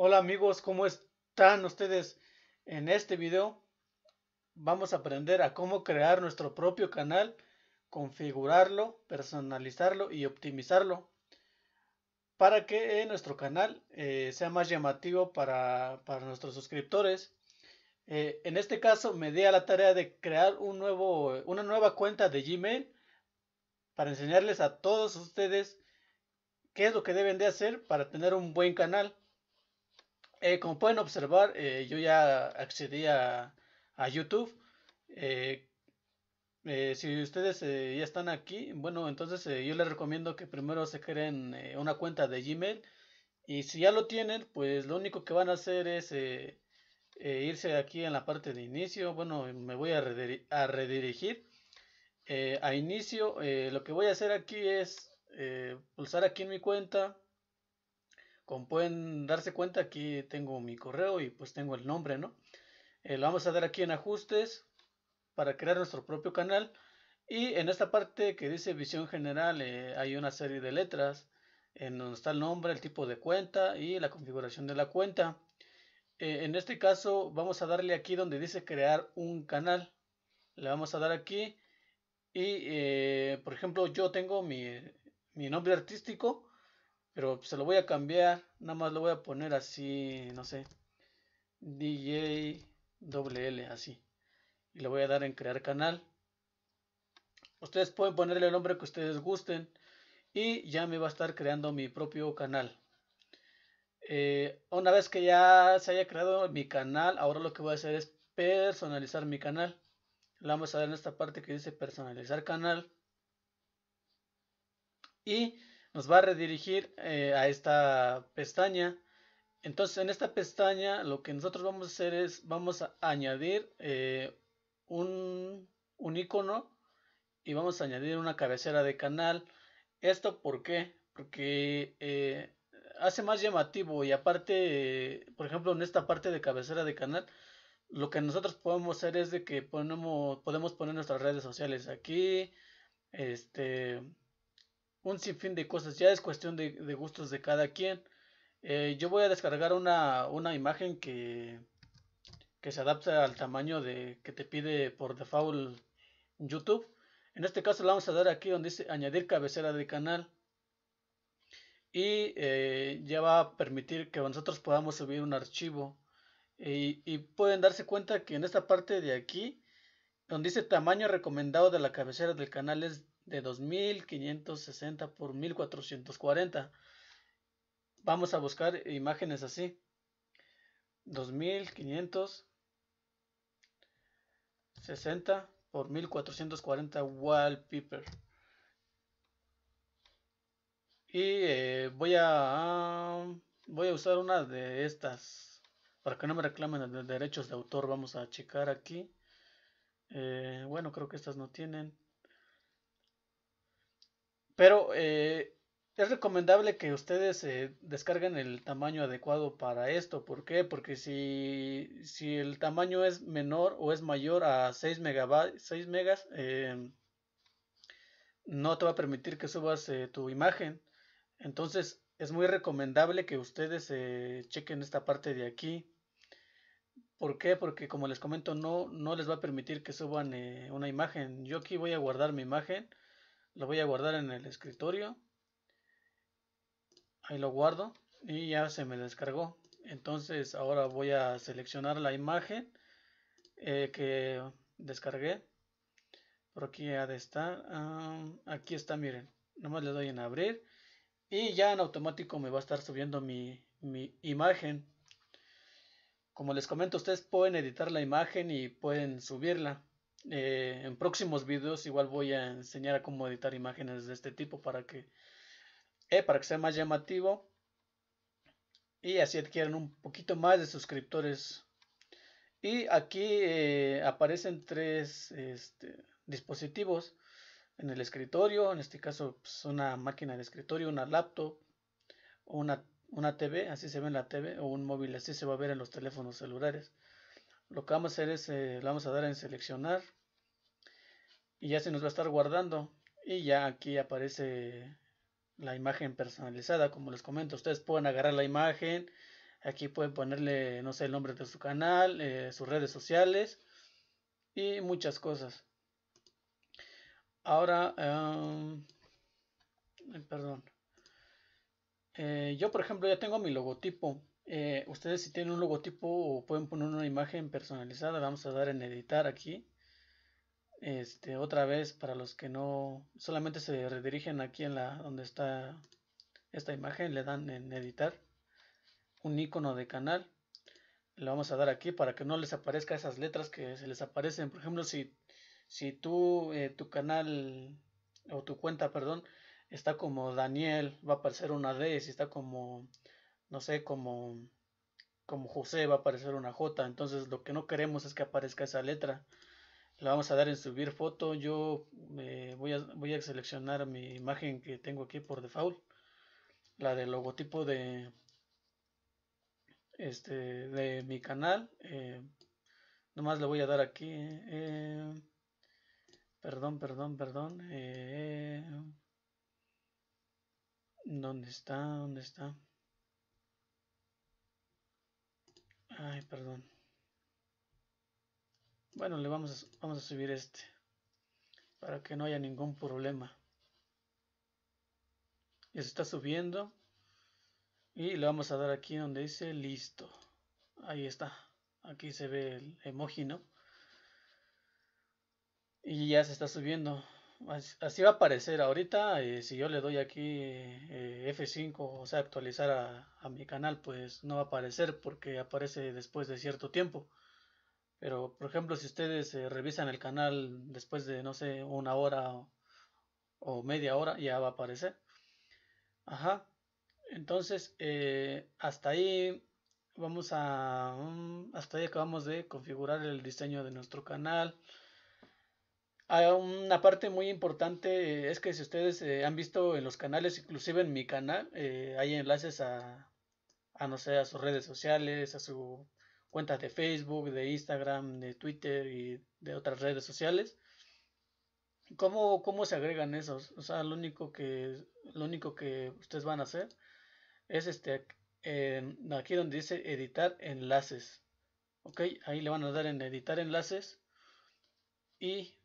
Hola amigos, ¿cómo están ustedes? En este video vamos a aprender a cómo crear nuestro propio canal, configurarlo, personalizarlo y optimizarlo para que eh, nuestro canal eh, sea más llamativo para, nuestros suscriptores. Eh, en este caso me di a la tarea de crear un nuevo, una nueva cuenta de Gmail para enseñarles a todos ustedes qué es lo que deben de hacer para tener un buen canal. Eh, como pueden observar, eh, yo ya accedí a, YouTube. Eh, si ustedes ya están aquí, bueno, entonces yo les recomiendo que primero se creen una cuenta de Gmail. Y si ya lo tienen, pues lo único que van a hacer es irse aquí en la parte de inicio. Bueno, me voy a, a redirigir. a inicio, lo que voy a hacer aquí es pulsar aquí en mi cuenta como pueden darse cuenta, aquí tengo mi correo y pues tengo el nombre, ¿no? Eh, lo vamos a dar aquí en ajustes para crear nuestro propio canal. Y en esta parte que dice visión general eh, hay una serie de letras en donde está el nombre, el tipo de cuenta y la configuración de la cuenta. Eh, en este caso vamos a darle aquí donde dice crear un canal. Le vamos a dar aquí y por ejemplo yo tengo mi, mi nombre artístico pero se lo voy a cambiar. Nada más lo voy a poner así, no sé. DJ WL, así. Y le voy a dar en crear canal. Ustedes pueden ponerle el nombre que ustedes gusten. Y ya me va a estar creando mi propio canal. Eh, una vez que ya se haya creado mi canal, ahora lo que voy a hacer es personalizar mi canal. Le vamos a dar en esta parte que dice personalizar canal. Y nos va a redirigir eh, a esta pestaña. Entonces en esta pestaña lo que nosotros vamos a hacer es, vamos a añadir eh, un, un icono y vamos a añadir una cabecera de canal. ¿Esto por qué? Porque eh, hace más llamativo y aparte, por ejemplo, en esta parte de cabecera de canal, lo que nosotros podemos hacer es de que ponemos, podemos poner nuestras redes sociales aquí, este, un sinfín de cosas. Ya es cuestión de, gustos de cada quien. Eh, yo voy a descargar una, imagen que, que se adapta al tamaño de, que te pide por default YouTube. En este caso la vamos a dar aquí donde dice añadir cabecera de canal. Y eh, ya va a permitir que nosotros podamos subir un archivo. Y, y, pueden darse cuenta que en esta parte de aquí, donde dice tamaño recomendado de la cabecera del canal es de 2560 por 1440. Vamos a buscar imágenes así. 2560 por 1440 wallpaper. Y eh, voy a voy a usar una de estas para que no me reclamen de derechos de autor. Vamos a checar aquí. Eh, bueno, creo que estas no tienen. Pero eh, es recomendable que ustedes eh, descarguen el tamaño adecuado para esto. ¿Por qué? Porque si, el tamaño es menor o es mayor a 6, megas, eh, no te va a permitir que subas tu imagen. Entonces es muy recomendable que ustedes chequen esta parte de aquí. ¿Por qué? Porque como les comento, no, no les va a permitir que suban una imagen. Yo aquí voy a guardar mi imagen lo voy a guardar en el escritorio ahí lo guardo y ya se me descargó entonces ahora voy a seleccionar la imagen eh, que descargué por aquí ha de ah, aquí está miren nomás le doy en abrir y ya en automático me va a estar subiendo mi, mi imagen como les comento ustedes pueden editar la imagen y pueden subirla eh, en próximos videos igual voy a enseñar a cómo editar imágenes de este tipo para que, eh, para que sea más llamativo y así adquieran un poquito más de suscriptores. Y aquí eh, aparecen tres este, dispositivos en el escritorio, en este caso es pues, una máquina de escritorio, una laptop, una, una TV, así se ve en la TV, o un móvil, así se va a ver en los teléfonos celulares lo que vamos a hacer es, eh, lo vamos a dar en seleccionar y ya se nos va a estar guardando y ya aquí aparece la imagen personalizada como les comento ustedes pueden agarrar la imagen aquí pueden ponerle no sé el nombre de su canal eh, sus redes sociales y muchas cosas ahora em, perdón eh, yo por ejemplo ya tengo mi logotipo eh, ustedes si tienen un logotipo o pueden poner una imagen personalizada. Vamos a dar en editar aquí. Este, otra vez para los que no solamente se redirigen aquí en la donde está esta imagen, le dan en editar un icono de canal. Le vamos a dar aquí para que no les aparezca esas letras que se les aparecen. Por ejemplo, si, si tú, eh, tu canal o tu cuenta, perdón, está como Daniel, va a aparecer una D. Si está como no sé, cómo José va a aparecer una J. Entonces lo que no queremos es que aparezca esa letra. La vamos a dar en subir foto. Yo voy, a, voy a seleccionar mi imagen que tengo aquí por default. La del logotipo de, este, de mi canal. Eh, nomás le voy a dar aquí. Eh, perdón, perdón, perdón. Eh, ¿Dónde está? ¿Dónde está? perdón. Bueno, le vamos a, vamos a subir este. Para que no haya ningún problema. Ya se está subiendo. Y le vamos a dar aquí donde dice listo. Ahí está. Aquí se ve el emoji, ¿no? Y ya se está subiendo así va a aparecer ahorita. Eh, si yo le doy aquí eh, F5, o sea, actualizar a, mi canal, pues no va a aparecer porque aparece después de cierto tiempo. Pero, por ejemplo, si ustedes eh, revisan el canal después de, no sé, una hora o, o media hora, ya va a aparecer. Ajá. Entonces, hasta ahí vamos a... Mm, hasta ahí acabamos de configurar el diseño de nuestro canal. Hay ah, una parte muy importante es que si ustedes eh, han visto en los canales, inclusive en mi canal, eh, hay enlaces a, no sé, a sus redes sociales, a su cuenta de Facebook, de Instagram, de Twitter y de otras redes sociales. ¿Cómo, cómo se agregan esos? O sea, lo único que, lo único que ustedes van a hacer es este, aquí donde dice editar enlaces. Ok, ahí le van a dar en editar enlaces. Y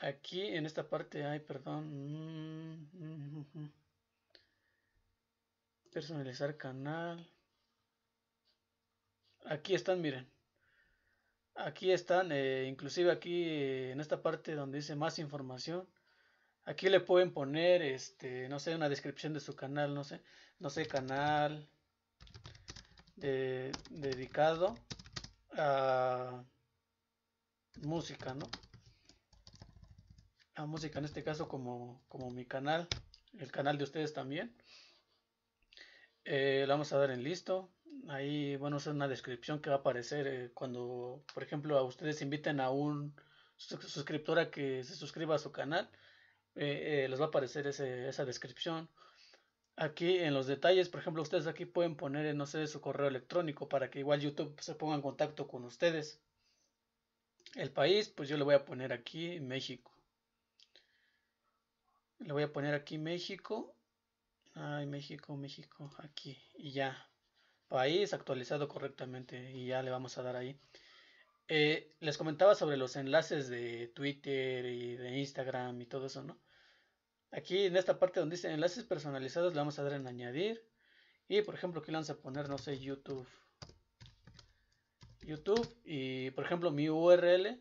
Aquí en esta parte, ay, perdón. Mm, mm, mm, Personalizar canal. Aquí están, miren. Aquí están, eh, inclusive aquí eh, en esta parte donde dice más información. Aquí le pueden poner, este, no sé, una descripción de su canal, no sé, no sé, canal dedicado a música, ¿no? música, en este caso como, como mi canal, el canal de ustedes también. Eh, vamos a dar en listo. Ahí, bueno, es una descripción que va a aparecer eh, cuando, por ejemplo, a ustedes inviten a un suscriptor a que se suscriba a su canal. Eh, les va a aparecer ese, esa descripción. Aquí en los detalles, por ejemplo, ustedes aquí pueden poner, no sé, su correo electrónico para que igual YouTube se ponga en contacto con ustedes. El país, pues yo le voy a poner aquí México. Le voy a poner aquí México. Ay, México, México, aquí. Y ya. País actualizado correctamente. Y ya le vamos a dar ahí. Eh, les comentaba sobre los enlaces de Twitter y de Instagram y todo eso, ¿no? Aquí en esta parte donde dice enlaces personalizados le vamos a dar en añadir. Y por ejemplo aquí le vamos a poner, no sé, YouTube. YouTube y por ejemplo mi URL.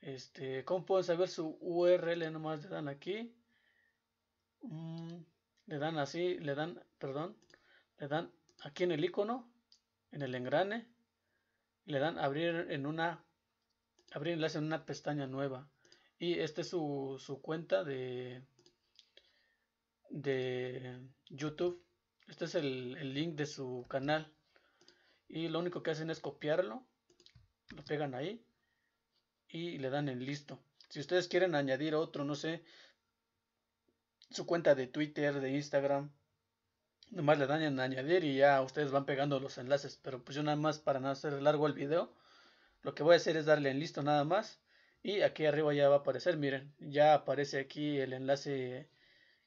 Este, ¿cómo pueden saber su URL? Nomás le dan aquí. Mm, le dan así, le dan, perdón, le dan aquí en el icono, en el engrane, le dan abrir en una, abrir enlace en una pestaña nueva. Y esta es su, su cuenta de, de YouTube. Este es el, el link de su canal. Y lo único que hacen es copiarlo, lo pegan ahí y le dan en listo. Si ustedes quieren añadir otro, no sé, su cuenta de Twitter, de Instagram. Nomás le dañan en añadir y ya ustedes van pegando los enlaces. Pero pues yo nada más para no hacer largo el video, lo que voy a hacer es darle en listo nada más. Y aquí arriba ya va a aparecer, miren, ya aparece aquí el enlace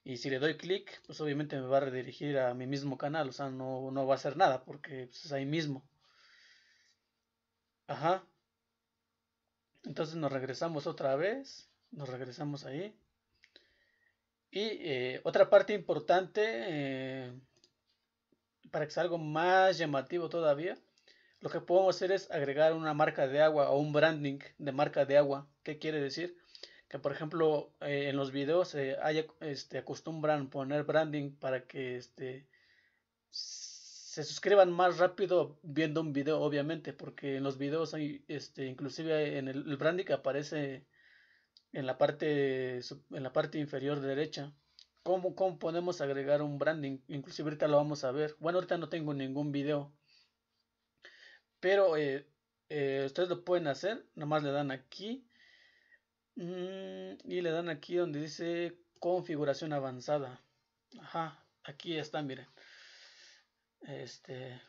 y si le doy clic, pues obviamente me va a redirigir a mi mismo canal, o sea, no, no va a hacer nada porque pues, es ahí mismo. Ajá. Entonces nos regresamos otra vez, nos regresamos ahí. Y eh, otra parte importante, eh, para que sea algo más llamativo todavía, lo que podemos hacer es agregar una marca de agua o un branding de marca de agua. ¿Qué quiere decir? Que por ejemplo eh, en los videos este, acostumbran poner branding para que este, se suscriban más rápido viendo un video, obviamente, porque en los videos este, inclusive en el branding aparece en la parte, en la parte inferior derecha. ¿Cómo, podemos agregar un branding? Inclusive ahorita lo vamos a ver. Bueno, ahorita no tengo ningún video. Pero eh, eh, ustedes lo pueden hacer. Nomás le dan aquí. Mm, y le dan aquí donde dice configuración avanzada. Ajá, aquí están, miren. Este,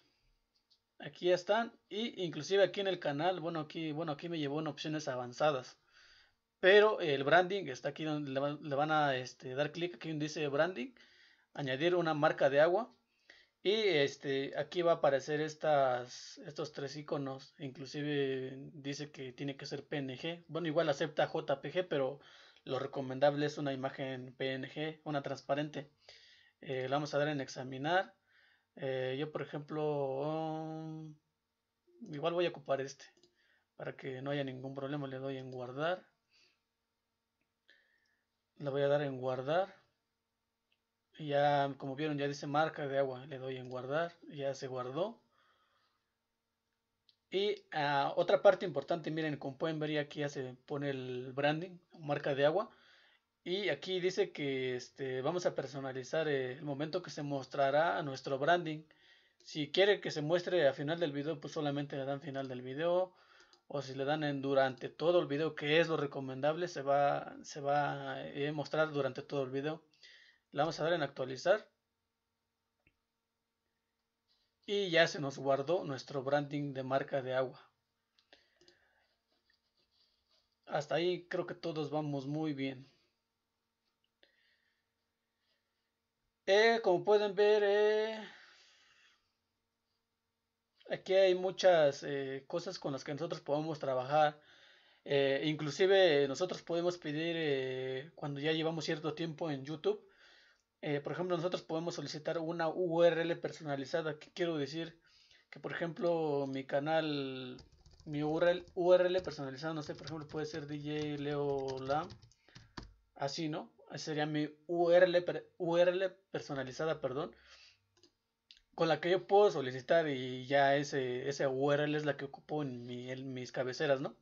aquí están y inclusive aquí en el canal, bueno, aquí, bueno, aquí me llevó en opciones avanzadas. Pero el branding está aquí donde le, van a este, dar clic, aquí donde dice branding, añadir una marca de agua. Y este, aquí va a aparecer estas, estos tres iconos. Inclusive dice que tiene que ser PNG. Bueno, igual acepta JPG, pero lo recomendable es una imagen PNG, una transparente. Eh, vamos a dar en examinar. Eh, yo, por ejemplo, igual voy a ocupar este para que no haya ningún problema. Le doy en guardar le voy a dar en guardar ya como vieron ya dice marca de agua le doy en guardar ya se guardó y ah, otra parte importante miren como pueden ver aquí ya se pone el branding marca de agua y aquí dice que este, vamos a personalizar el momento que se mostrará nuestro branding si quiere que se muestre a final del video pues solamente le dan final del video o si le dan en durante todo el video, que es lo recomendable, se va, se va a eh, mostrar durante todo el video. Le vamos a dar en actualizar. Y ya se nos guardó nuestro branding de marca de agua. Hasta ahí creo que todos vamos muy bien. Eh, como pueden ver, eh, Aquí hay muchas eh, cosas con las que nosotros podemos trabajar. Eh, inclusive nosotros podemos pedir eh, cuando ya llevamos cierto tiempo en YouTube. por ejemplo, nosotros podemos solicitar una URL personalizada. ¿Qué quiero decir? Que por ejemplo mi canal, mi URL, URL personalizada, no sé, por ejemplo puede ser DJ Leo Lam. Así, ¿no? sería mi URL, URL personalizada, perdón con la que yo puedo solicitar y ya ese, ese URL es la que ocupo en, mis cabeceras, ¿no?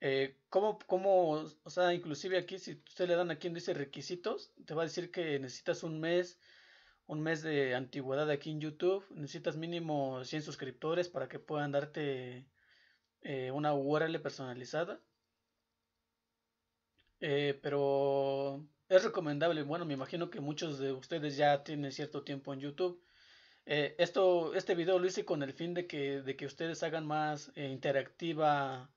Eh, ¿cómo, o sea, inclusive aquí si usted le dan aquí donde dice requisitos, te va a decir que necesitas un mes, un mes de antigüedad aquí en YouTube, necesitas mínimo 100 suscriptores para que puedan darte eh, una URL personalizada. Eh, pero es recomendable, bueno, me imagino que muchos de ustedes ya tienen cierto tiempo en YouTube eh, esto, este video lo hice con el fin de que, que ustedes hagan más eh, interactiva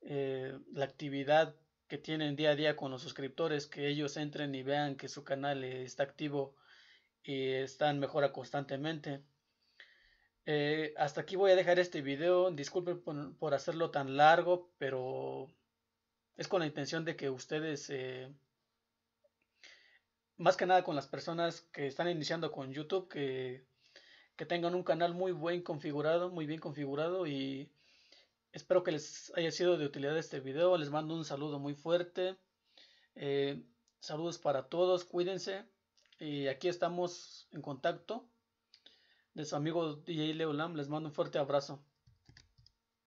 eh, la actividad que tienen día a día con los suscriptores, que ellos entren y vean que su canal está activo y está en mejora constantemente. hasta aquí voy a dejar este video. Disculpen por, hacerlo tan largo, pero es con la intención de que ustedes, más que nada con las personas que están iniciando con YouTube, que que tengan un canal muy buen configurado, muy bien configurado y espero que les haya sido de utilidad este video. Les mando un saludo muy fuerte. Eh, saludos para todos, cuídense. Y aquí estamos en contacto. De su amigo DJ Leolam, les mando un fuerte abrazo.